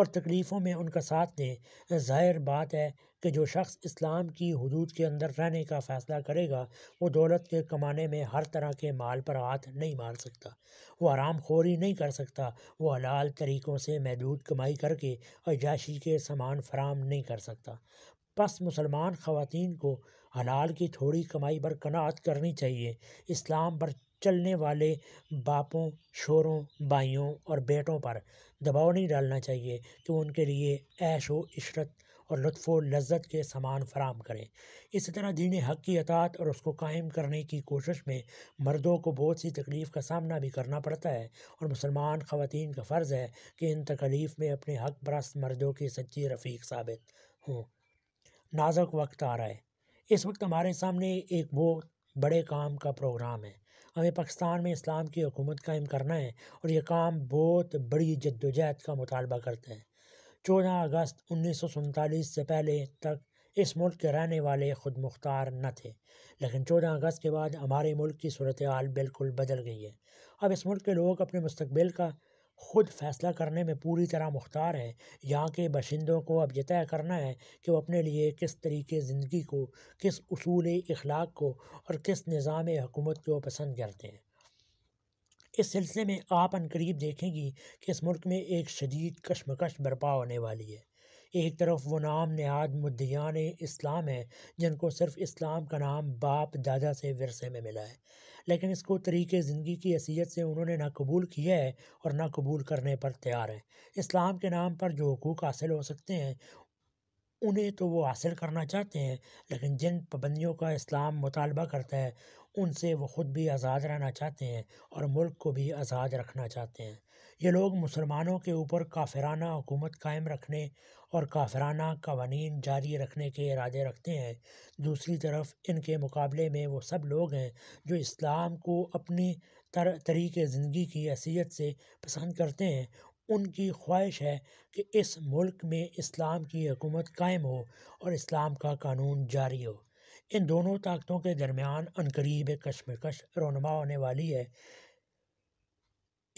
[SPEAKER 1] और तकलीफ़ों में उनका साथ दें ज़ाहिर बात है कि जो शख्स इस्लाम की हदूद के अंदर रहने का फ़ैसला करेगा वो दौलत के कमाने में हर तरह के माल पर हाथ नहीं मार सकता वो आराम खोरी नहीं कर सकता वो हलाल तरीक़ों से महदूद कमाई करके अजाशी के सामान फराम नहीं कर सकता बस मुसलमान ख़वान को हलाल की थोड़ी कमाई पर कनात करनी चाहिए इस्लाम पर चलने वाले बापों शोरों भाइयों और बेटों पर दबाव नहीं डालना चाहिए कि उनके लिए ऐश व इशरत और लुत्फ़ लज्जत के सामान फराम करें इसी तरह दीन हक़ की अतात और उसको कायम करने की कोशिश में मर्दों को बहुत सी तकलीफ़ का सामना भी करना पड़ता है और मुसलमान ख़वान का फ़र्ज़ है कि इन तकलीफ़ में अपने हक परस्त मर्दों की सच्ची रफ़ीक साबित हों नाजुक वक्त आ रहा है इस वक्त हमारे सामने एक बहुत बड़े काम का प्रोग्राम है हमें पाकिस्तान में इस्लाम की हुकूमत कायम करना है और यह काम बहुत बड़ी जद्दोजहद का मुतालबा करते हैं चौदह अगस्त उन्नीस सौ सैंतालीस से पहले तक इस मुल्क के रहने वाले खुद मुख्तार न थे लेकिन चौदह अगस्त के बाद हमारे मुल्क की सूरत हाल बिल्कुल बदल गई है अब इस मुल्क के लोग अपने मुस्तबिल का खुद फैसला करने में पूरी तरह मुख्तार है यहाँ के बाशिंदों को अब यह तय करना है कि वो अपने लिए किस तरीके ज़िंदगी को किस असूल अखलाक को और किस निज़ाम हुकूमत को पसंद करते हैं इस सिलसिले में आप अनकरीब देखेंगी कि इस मुल्क में एक शदीद कशमकश बर्पा होने वाली है एक तरफ वो नाम नहाद मुद्दियान इस्लाम है जिनको सिर्फ इस्लाम का नाम बाप दादा से वरसे में मिला है लेकिन इसको तरीके ज़िंदगी की हैसीत से उन्होंने ना कबूल किया है और ना कबूल करने पर तैयार हैं इस्लाम के नाम पर जो हकूक़ हासिल हो सकते हैं उन्हें तो वो हासिल करना चाहते हैं लेकिन जिन पाबंदियों का इस्लाम मुतालबा करता है उनसे वो ख़ुद भी आज़ाद रहना चाहते हैं और मुल्क को भी आज़ाद रखना चाहते हैं ये लोग मुसलमानों के ऊपर काफराना हुकूमत कायम रखने और काफराना कवानी जारी रखने के इरादे रखते हैं दूसरी तरफ इनके मुकाबले में वो सब लोग हैं जो इस्लाम को अपनी तर तरीके ज़िंदगी की हैसीत से पसंद करते हैं उनकी ख्वाहिश है कि इस मुल्क में इस्लाम की हुकूमत कायम हो और इस्लाम का कानून जारी हो इन दोनों ताकतों के दरमियान अनकरीब कश्मकश रोनमा होने वाली है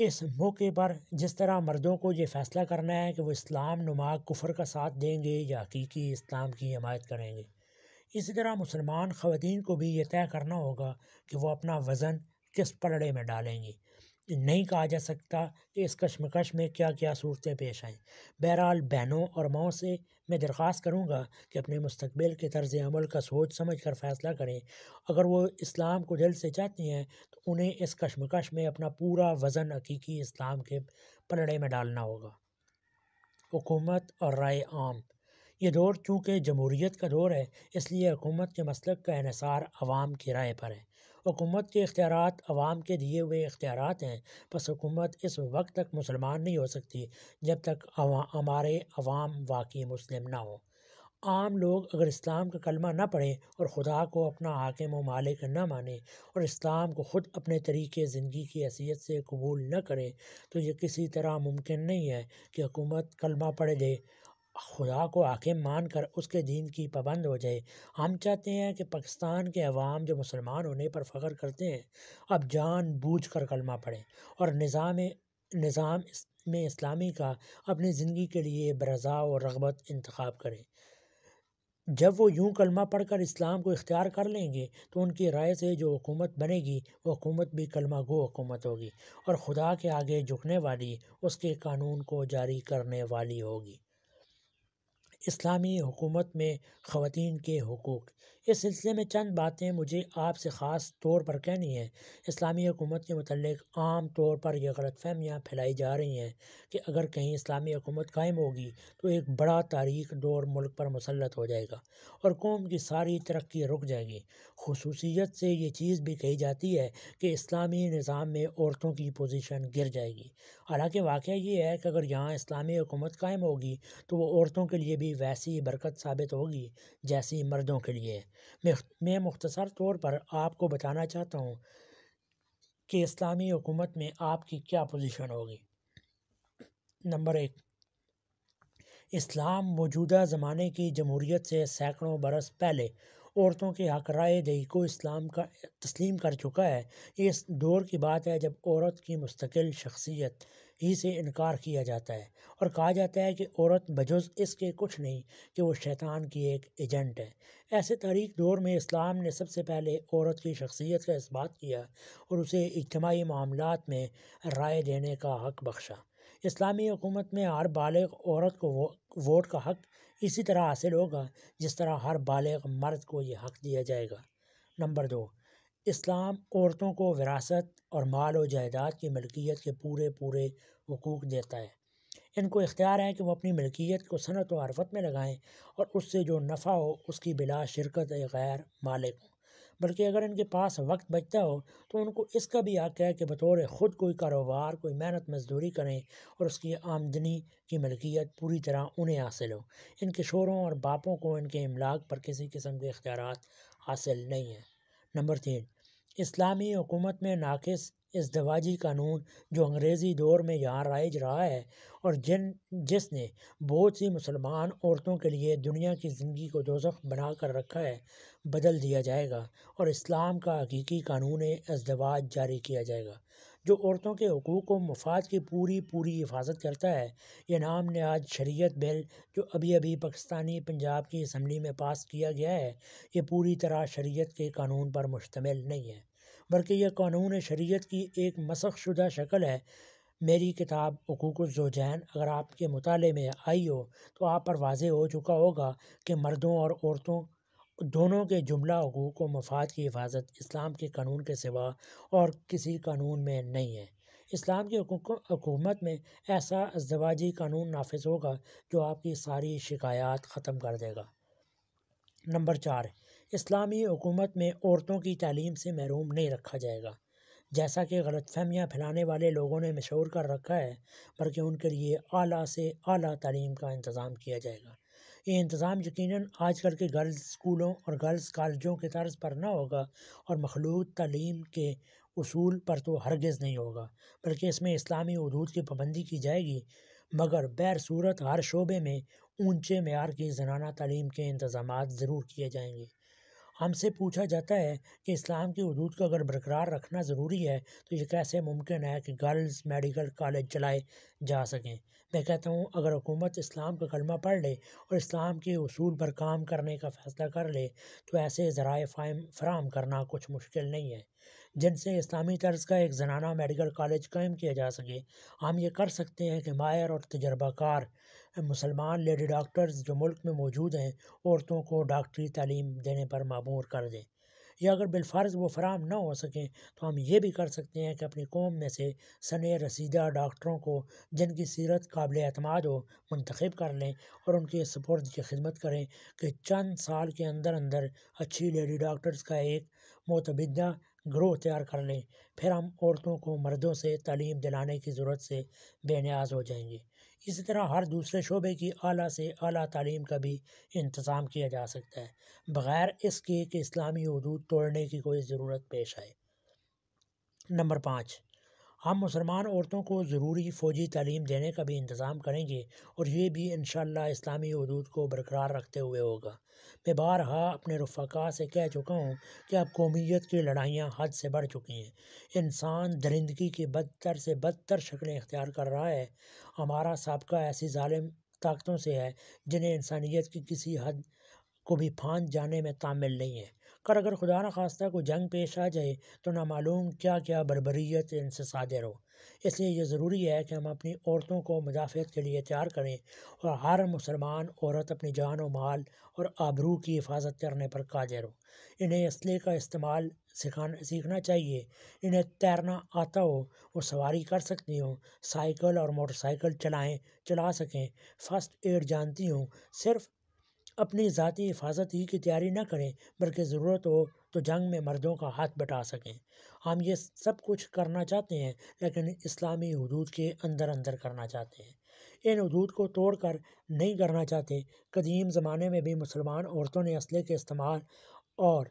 [SPEAKER 1] इस मौके पर जिस तरह मर्दों को ये फ़ैसला करना है कि वो इस्लाम नुमा कुफर का साथ देंगे या हकीकी इस्लाम की हमायत करेंगे इसी तरह मुसलमान ख़वान को भी ये तय करना होगा कि वो अपना वज़न किस पलड़े में डालेंगी नहीं कहा जा सकता कि इस कश्मकश में क्या क्या सूरतें पेश आएँ बहरहाल बहनों और माओ से मैं दरख्वास्त करूँगा कि अपने मुस्तबिल के तर्ज़ अमल का सोच समझ कर फ़ैसला करें अगर वो इस्लाम को दिल से चाहती हैं तो उन्हें इस कश्मकश में अपना पूरा वज़न हकीकी इस्लाम के पलड़े में डालना होगा हुकूमत और राय आम ये दौर चूँकि जमहूरीत का दौर है इसलिए हुकूमत के मसल का इसार आवाम की राय पर है हुकूमत के अख्तियार आवाम के दिए हुए इख्तियार हैं बस हुकूमत इस वक्त तक मुसलमान नहीं हो सकती जब तक हमारे अवाम वाकई मुस्लिम ना हो आम लोग अगर इस्लाम का कलमा ना पढ़ें और खुदा को अपना हाकिम व मालिक ना माने और इस्लाम को ख़ुद अपने तरीके ज़िंदगी की हैसियत से कबूल न करें तो ये किसी तरह मुमकिन नहीं है कि हुकूमत कलमा पढ़ दे खुदा को हाकिम मान कर उसके दीन की पाबंद हो जाए हम चाहते हैं कि पाकिस्तान के अवाम जो मुसलमान होने पर फ़ख्र करते हैं अब जान बूझ कर कलमा पढ़ें और निज़ाम निज़ाम में इस्लामी का अपनी ज़िंदगी के लिए बरजा और रगबत इंतखब करें जब वो यूँ कलमा पढ़ कर इस्लाम को इख्तियार कर लेंगे तो उनकी राय से जो हुकूमत बनेगी वो हुकूमत भी कलमा गो हुकूमत होगी और खुदा के आगे झुकने वाली उसके कानून को जारी करने वाली होगी इस्लामी हुकूमत में ख़वान के हक़ूक़ इस सिलसिले में चंद बातें मुझे आपसे ख़ास तौर पर कहनी है इस्लामी हुकूमत के मतलब आम तौर पर यह गलत फहमियाँ फैलाई जा रही हैं कि अगर कहीं इस्लामी हुकूमत कायम होगी तो एक बड़ा तारीख दौर मुल्क पर मुसलत हो जाएगा और कौम की सारी तरक्की रुक जाएगी खसूसियत से ये चीज़ भी कही जाती है कि इस्लामी निज़ाम में औरतों की पोजिशन गिर जाएगी हालाँकि वाक़ ये है कि अगर यहाँ इस्लामी हुकूमत कायम होगी तो वह औरतों के लिए भी वैसी बरकत साबित होगी जैसी मर्दों के लिए मैं मुख्तसर तौर पर आपको बताना चाहता हूँ कि इस्लामी हुकूमत में आपकी क्या पोजीशन होगी नंबर एक इस्लाम मौजूदा ज़माने की जमहूरीत से सैकड़ों बरस पहले औरतों के हक़ दही को इस्लाम का तस्लीम कर चुका है इस दौर की बात है जब औरत की मुस्तकिल शख्सियत ही से इनकार किया जाता है और कहा जाता है कि औरत बजुज इसके कुछ नहीं कि वो शैतान की एक एजेंट है ऐसे तारीख दौर में इस्लाम ने सबसे पहले औरत की शख्सियत का इस्बात किया और उसे इजमाही मामलों में राय देने का हक़ बख्शा इस्लामी हुकूमत में हर बालग औरत को वो वोट का हक़ इसी तरह हासिल होगा जिस तरह हर बालग मर्द को ये हक़ दिया जाएगा नंबर दो इस्लाम औरतों को विरासत और माल व जायदाद की मलकियत के पूरे पूरे हकूक़ देता है इनको इख्तियार है कि वो अपनी मलकियत को सनत व में लगाएँ और उससे जो नफ़ा हो उसकी बिला शिरकत गैर मालिक हों बल्कि अगर इनके पास वक्त बचता हो तो उनको इसका भी हक है कि बतौर ख़ुद कोई कारोबार कोई मेहनत मजदूरी करें और उसकी आमदनी की मलकियत पूरी तरह उन्हें हासिल हो इन किशोरों और बापों को इनके इमलाक पर किसी किस्म के अख्तियार हासिल नहीं हैं नंबर तीन इस्लामी हुकूमत में नाकस दवाजी कानून जो अंग्रेज़ी दौर में यहाँ राइज रहा है और जिन जिसने बहुत सी मुसलमान औरतों के लिए दुनिया की ज़िंदगी को दोजख बना कर रखा है बदल दिया जाएगा और इस्लाम का हकीकी कानून अजदवाज जारी किया जाएगा जो औरतों के हकूक़ व मफाद की पूरी पूरी हिफाजत करता है यह नाम ने आज शरीयत बिल जो अभी अभी पाकिस्तानी पंजाब की इसम्बली में पास किया गया है ये पूरी तरह शरीयत के कानून पर मुश्तमिल नहीं है बल्कि यह क़ानून शरीयत की एक मसख़ शुदा शक्ल है मेरी किताब हकूक़ ज़ोजैन अगर आपके मुताले में आई हो तो आप पर वाज़ हो चुका होगा कि मर्दों और औरतों दोनों के जुमला हकूक़ व मफाद की हिफाजत इस्लाम के कानून के सिवा और किसी कानून में नहीं है इस्लाम की हकूमत में ऐसा अजवाजी कानून नाफिज होगा जो आपकी सारी शिकायत ख़त्म कर देगा नंबर चार इस्लामी हुकूमत में औरतों की तालीम से महरूम नहीं रखा जाएगा जैसा कि गलत फहमियाँ फैलाने वाले लोगों ने मशहूर कर रखा है बल्कि उनके लिए आला से आला तालीम का इंतज़ाम किया जाएगा ये इंतज़ाम यकीन आजकल के गर्ल्स स्कूलों और गर्ल्स कॉलेजों के तर्ज पर ना होगा और मखलूत तलीम के असूल पर तो हरगज़ नहीं होगा बल्कि इसमें इस्लामी हदूद की पाबंदी की जाएगी मगर बैर सूरत हर शोबे में ऊंचे मैार की जनाना तलीम के इंतज़ाम ज़रूर किए जाएंगे हमसे पूछा जाता है कि इस्लाम के हदूद को अगर बरकरार रखना ज़रूरी है तो ये कैसे मुमकिन है कि गर्ल्स मेडिकल कॉलेज चलाए जा सकें मैं कहता हूँ अगर हुकूमत इस्लाम का कलमा पढ़ ले और इस्लाम के असूल पर काम करने का फ़ैसला कर ले तो ऐसे जरा फ़ाहम फ्राहम करना कुछ मुश्किल नहीं है जिनसे इस्लामी तर्ज का एक जनाना मेडिकल कॉलेज कायम किया जा सके हम ये कर सकते हैं कि मायर और तजर्बाकार मुसलमान लेडी डॉक्टर्स जो मुल्क में मौजूद हैं औरतों को डॉक्टरी तालीम देने पर मबूर कर दें या अगर बिलफ़र्ज़ वो फराम ना हो सकें तो हम ये भी कर सकते हैं कि अपनी कौम में से सन रसीदा डॉक्टरों को जिनकी सीरत काबिल अतमाद हो मंतखब कर लें और उनके सपोर्ट की खिदमत करें कि चंद साल के अंदर अंदर अच्छी लेडी डॉक्टर्स का एक मतबदा ग्रोह तैयार कर लें फिर हम औरतों को मर्दों से तलीम दिलाने की ज़रूरत से बेनियाज हो जाएंगे इसी तरह हर दूसरे शोबे की अली से अली तलीम का भी इंतज़ाम किया जा सकता है बग़ैर इसके कि इस्लामी हदूद तोड़ने की कोई ज़रूरत पेश आए नंबर पाँच हम मुसलमान औरतों को ज़रूरी फ़ौजी तलीम देने का भी इंतज़ाम करेंगे और ये भी इन इस्लामी हदूद को बरकरार रखते हुए होगा मैं बारहा अपने रफ़ा से कह चुका हूँ कि अब कौमीत की लड़ाइयाँ हद से बढ़ चुकी हैं इंसान दरिंदगी की बदतर से बदतर शक्लें इख्तियार कर रहा है हमारा सबका ऐसी ालिम ताकतों से है जिन्हें इंसानियत की किसी हद को भी फांद जाने में तामिल नहीं है कर अगर खुदा न खास्ता को जंग पेश आ जाए तो नामालूम क्या क्या बरबरीत इनसे सादर हो इसलिए यह ज़रूरी है कि हम अपनी औरतों को मुदाफ़त के लिए तैयार करें और हर मुसलमान औरत अपनी जान व माल और आबरू की हिफाजत करने पर काजर हो इन्हें असले का इस्तेमाल सिखाना सीखना चाहिए इन्हें तैरना आता हो वो सवारी कर सकती हों साइकिल और मोटरसाइकिल चलाएं चला सकें फ़र्स्ट एड जानती हूँ सिर्फ अपनी ज़ाती हिफाजत ही की तैयारी न करें बल्कि ज़रूरत हो तो जंग में मर्दों का हाथ बटा सकें हम ये सब कुछ करना चाहते हैं लेकिन इस्लामी हदूद के अंदर अंदर करना चाहते हैं इन हदूद को तोड़ कर नहीं करना चाहते कदीम ज़माने में भी मुसलमान औरतों ने असले के इस्तेमाल और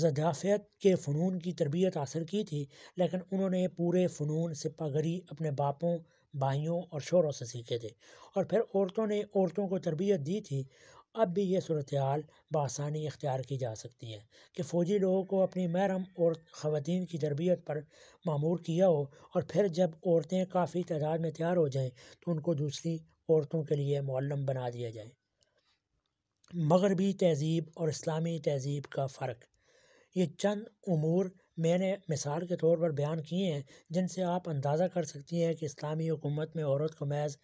[SPEAKER 1] जदाफियत के फ़नून की तरबियत हासिल की थी लेकिन उन्होंने पूरे फ़नून सिपागरी अपने बापों भाइयों और शोरों से सीखे थे और फिर औरतों ने औरतों को तरबियत दी थी अब भी ये सूरत हाल बसानी इख्तियार की जा सकती है कि फ़ौजी लोगों को अपनी महरम और ख़वान की तरबियत पर मामूर किया हो और फिर जब औरतें काफ़ी तादाद में तैयार हो जाएँ तो उनको दूसरी औरतों के लिए मौलम बना दिया जाए मगरबी तहज़ीब और इस्लामी तहज़ीब का फ़र्क ये चंद अमूर मैंने मिसाल के तौर पर बयान किए हैं जिनसे आप अंदाज़ा कर सकती हैं कि इस्लामी हुकूमत में औरत को महज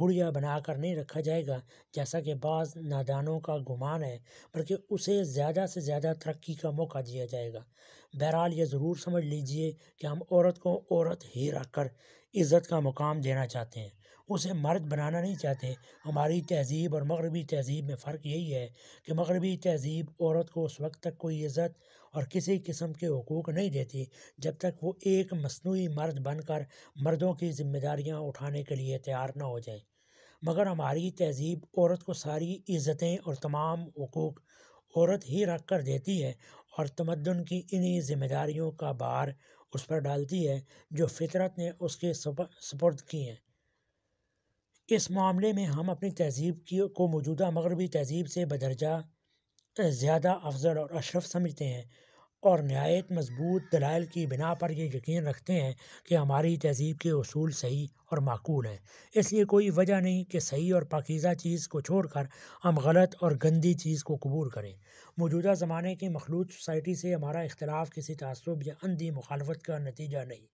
[SPEAKER 1] गुड़िया बना कर नहीं रखा जाएगा जैसा कि बाज़ नादानों का गुमान है बल्कि उसे ज़्यादा से ज़्यादा तरक्की का मौका दिया जाएगा बहरहाल ये ज़रूर समझ लीजिए कि हम औरत को औरत ही रख कर इज़्ज़त का मुकाम देना चाहते हैं उसे मर्द बनाना नहीं चाहते हमारी तहज़ीब और मगरबी तहज़ीब में फ़र्क यही है कि मगरबी तहज़ीब औरत को उस वक्त तक कोई इज़्ज़त और किसी किस्म के हकूक़ नहीं देती जब तक वो एक मसनू मर्द बनकर मर्दों की ज़िम्मेदारियाँ उठाने के लिए तैयार ना हो जाए मगर हमारी तहज़ीब औरत को सारी इज़्ज़तें और तमाम हकूक़ औरत ही रख कर देती है और तमदन की इन्हीं ज़िम्मेदारियों का बार उस पर डालती है जो फितरत ने उसके सपर्द की हैं इस मामले में हम अपनी तहज़ीब की को मौजूदा मगरबी तहज़ीब से बदरजा ज़्यादा अफजल और अशरफ समझते हैं और नहायत मज़बूत दलाइल की बिना पर यह यकीन रखते हैं कि हमारी तहज़ीब के असूल सही और माकूल हैं इसलिए कोई वजह नहीं कि सही और पाकिज़ा चीज़ को छोड़ कर हम गलत और गंदी चीज़ को कबूल करें मौजूदा ज़माने की मखलूत सोसाइटी से हमारा इख्तलाफ किसी तसब या अंधी मुखालफत का नतीजा नहीं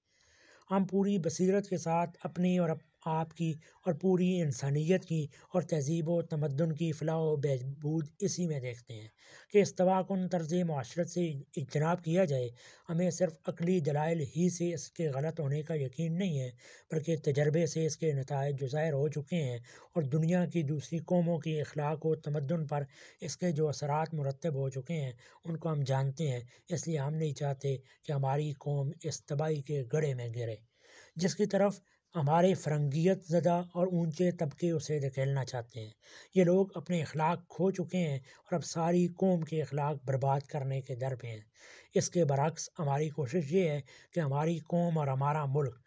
[SPEAKER 1] हम पूरी बसीरत के साथ अपनी और अप आपकी और पूरी इंसानियत की और तहजीब व तमदन की फलाह व बहबूद इसी में देखते हैं कि इस तवाकुन तर्ज माशरत से इजनाब किया जाए हमें सिर्फ अकली दलाइल ही से इसके गलत होने का यकीन नहीं है बल्कि तजर्बे से इसके नतज जो ज़ाहिर हो चुके हैं और दुनिया की दूसरी कौमों के अखलाक व तमदन पर इसके जो असरात मुरतब हो चुके हैं उनको हम जानते हैं इसलिए हम नहीं चाहते कि हमारी कौम इस तबाही के गड़े में गिरे जिसकी तरफ हमारे फ़रंगियत ज़दा और ऊँचे तबके उसे धकेलना चाहते हैं ये लोग अपने अखलाक खो चुके हैं और अब सारी कौम के अखलाक बर्बाद करने के दर पे हैं इसके बरक्स हमारी कोशिश ये है कि हमारी कौम और हमारा मुल्क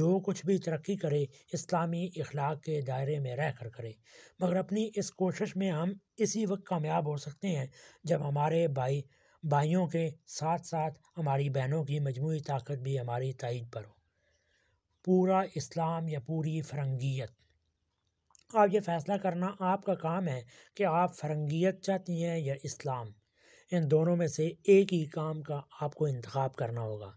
[SPEAKER 1] जो कुछ भी तरक्की करे इस्लामी अखलाक के दायरे में रह कर करे मगर अपनी इस कोशिश में हम इसी वक्त कामयाब हो सकते हैं जब हमारे भाई भाइयों के साथ साथ हमारी बहनों की मजमू ताकत भी हमारी तइज पर हो पूरा इस्लाम या पूरी फरंगियत अब ये फ़ैसला करना आपका काम है कि आप फरंगियत चाहती हैं या इस्लाम इन दोनों में से एक ही काम का आपको इंतखब करना होगा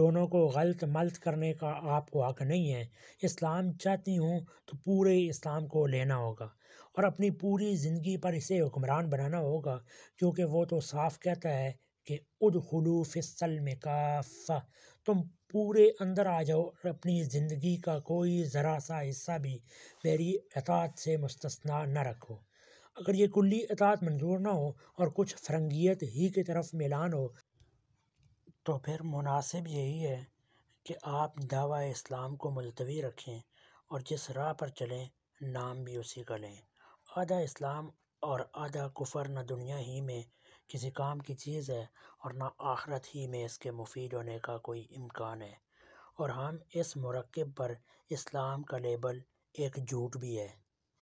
[SPEAKER 1] दोनों को गलत मलत करने का आपको हक नहीं है इस्लाम चाहती हूँ तो पूरे इस्लाम को लेना होगा और अपनी पूरी ज़िंदगी पर इसे हुक्मरान बनाना होगा क्योंकि वो तो साफ कहता है कि उद खलूफ़ल में काफ़ा तुम पूरे अंदर आ जाओ और अपनी ज़िंदगी का कोई ज़रा सा हिस्सा भी मेरी अतात से मुस्तना न रखो अगर ये कुल्ली अतात मंजूर ना हो और कुछ फरंगियत ही की तरफ मिलान हो तो फिर मुनासिब यही है कि आप दावा इस्लाम को मुलतवी रखें और जिस राह पर चलें नाम भी उसी का लें आधा इस्लाम और आधा कुफर न दुनिया ही में किसी काम की चीज़ है और ना आखरत ही में इसके मुफीद होने का कोई इम्कान है और हम इस मरकब पर इस्लाम का लेबल एक झूठ भी है